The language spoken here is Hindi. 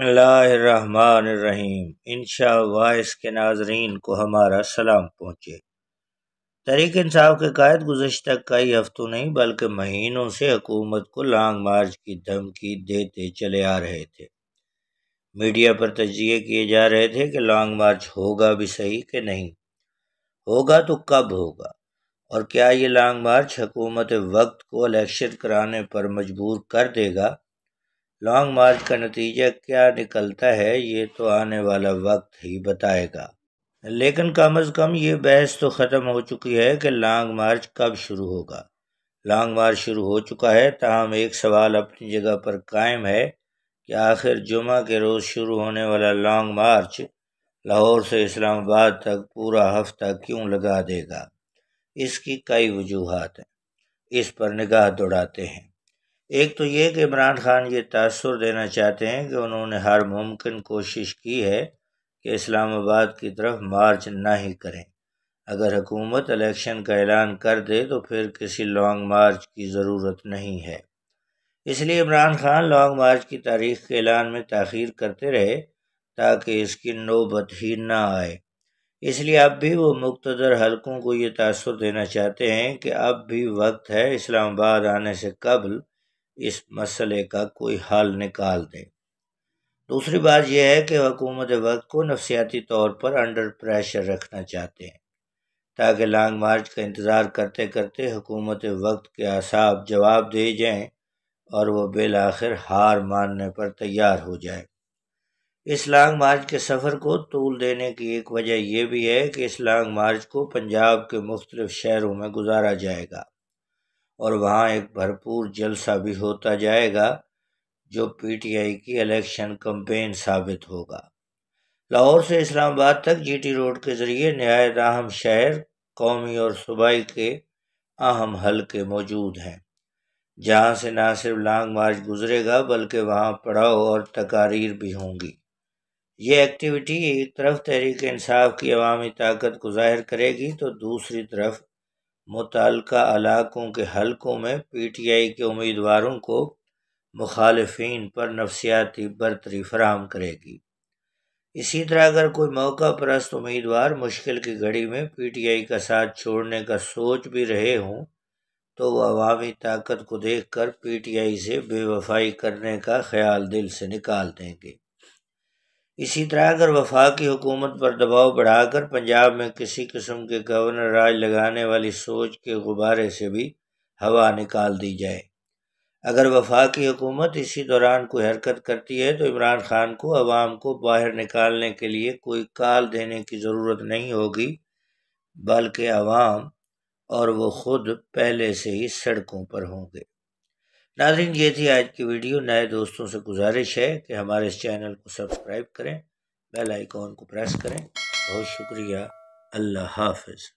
रहीम इनशा वाइस के नाजरीन को हमारा सलाम पहुँचे तरीक इंसाफ के कायद गुजशत कई हफ्तों नहीं बल्कि महीनों से हकूमत को लॉन्ग मार्च की धमकी देते चले आ रहे थे मीडिया पर तजिए किए जा रहे थे कि लॉन्ग मार्च होगा भी सही कि नहीं होगा तो कब होगा और क्या ये लॉन्ग मार्च हकूमत वक्त को इलेक्शन कराने पर मजबूर कर देगा लॉन्ग मार्च का नतीजा क्या निकलता है ये तो आने वाला वक्त ही बताएगा लेकिन कम अज़ कम ये बहस तो ख़त्म हो चुकी है कि लॉन्ग मार्च कब शुरू होगा लॉन्ग मार्च शुरू हो चुका है तहम एक सवाल अपनी जगह पर कायम है कि आखिर जुमा के रोज़ शुरू होने वाला लॉन्ग मार्च लाहौर से इस्लामाबाद तक पूरा हफ्ता क्यों लगा देगा इसकी कई वजूहत हैं इस पर निगाह दौड़ाते हैं एक तो ये कि इमरान खान ये तसर देना चाहते हैं कि उन्होंने हर मुमकिन कोशिश की है कि इस्लामाबाद की तरफ मार्च ना ही करें अगर हुकूमत इलेक्शन का ऐलान कर दे तो फिर किसी लॉन्ग मार्च की ज़रूरत नहीं है इसलिए इमरान खान लॉन्ग मार्च की तारीख के ऐलान में तखिर करते रहे ताकि इसकी नौबत ही ना आए इसलिए अब भी वो मुख्तर हलकों को ये तसर देना चाहते हैं कि अब भी वक्त है इस्लामाबाद आने से कबल इस मसले का कोई हल निकाल दें दूसरी बात यह है कि हुकूमत वक्त को नफसियाती तौर पर अंडर प्रेशर रखना चाहते हैं ताकि लॉन्ग मार्च का इंतज़ार करते करते हुकूमत वक्त के असाब जवाब दे जाएं और वह बिल आखिर हार मानने पर तैयार हो जाए इस लॉन्ग मार्च के सफ़र को तूल देने की एक वजह यह भी है कि इस लॉन्ग मार्च को पंजाब के मुख्तलिफ शहरों में गुजारा जाएगा और वहाँ एक भरपूर जलसा भी होता जाएगा जो पीटीआई की इलेक्शन कम्पेन साबित होगा लाहौर से इस्लामाबाद तक जीटी रोड के ज़रिए नहायत अहम शहर कौमी और सूबाई के अहम हलके मौजूद हैं जहाँ से ना सिर्फ लॉन्ग मार्च गुजरेगा बल्कि वहाँ पड़ाव और तकारीर भी होंगी ये एक्टिविटी एक तरफ तहरीक इंसाफ की अवामी ताकत को जाहिर करेगी तो दूसरी तरफ मुतल इलाक़ों के हलकों में पी टी आई के उम्मीदवारों को मुखालफन पर नफसियाती बरतरी फराहम करेगी इसी तरह अगर कोई मौका परस्त उम्मीदवार मुश्किल की घड़ी में पी टी आई का साथ छोड़ने का सोच भी रहे हों तो वह अवामी ताकत को देख कर पी टी आई से बेवफाई करने का ख्याल दिल से निकाल देंगे इसी तरह अगर वफाक हुकूमत पर दबाव बढ़ाकर पंजाब में किसी किस्म के गवर्नर राज लगाने वाली सोच के गुब्बारे से भी हवा निकाल दी जाए अगर वफाकी हुकूमत इसी दौरान कोई हरकत करती है तो इमरान खान को आवाम को बाहर निकालने के लिए कोई काल देने की ज़रूरत नहीं होगी बल्कि आवाम और वो ख़ुद पहले से ही सड़कों पर होंगे नाजरीन ये थी आज की वीडियो नए दोस्तों से गुजारिश है कि हमारे इस चैनल को सब्सक्राइब करें बेल आइकॉन को प्रेस करें बहुत शुक्रिया अल्लाह हाफिज़